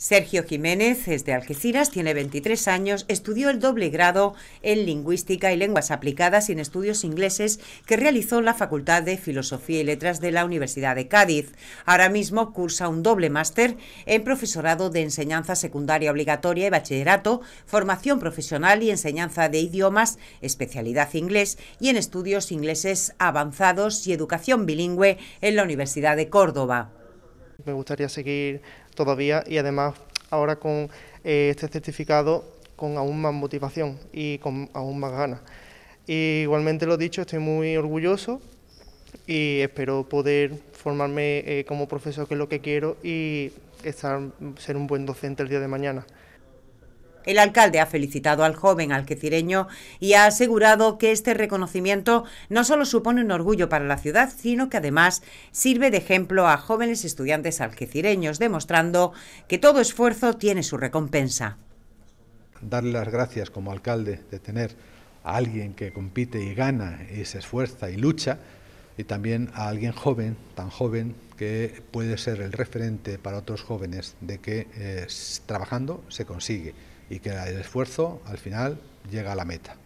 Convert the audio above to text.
Sergio Jiménez es de Algeciras, tiene 23 años, estudió el doble grado en Lingüística y Lenguas Aplicadas y en Estudios Ingleses que realizó en la Facultad de Filosofía y Letras de la Universidad de Cádiz. Ahora mismo cursa un doble máster en Profesorado de Enseñanza Secundaria Obligatoria y Bachillerato, Formación Profesional y Enseñanza de Idiomas, especialidad inglés, y en Estudios Ingleses Avanzados y Educación Bilingüe en la Universidad de Córdoba. Me gustaría seguir todavía y además ahora con eh, este certificado con aún más motivación y con aún más ganas. igualmente lo dicho, estoy muy orgulloso y espero poder formarme eh, como profesor, que es lo que quiero, y estar, ser un buen docente el día de mañana. El alcalde ha felicitado al joven alquecireño y ha asegurado que este reconocimiento no solo supone un orgullo para la ciudad, sino que además sirve de ejemplo a jóvenes estudiantes alquecireños, demostrando que todo esfuerzo tiene su recompensa. Darle las gracias como alcalde de tener a alguien que compite y gana y se esfuerza y lucha, y también a alguien joven, tan joven, que puede ser el referente para otros jóvenes de que eh, trabajando se consigue y que el esfuerzo al final llega a la meta.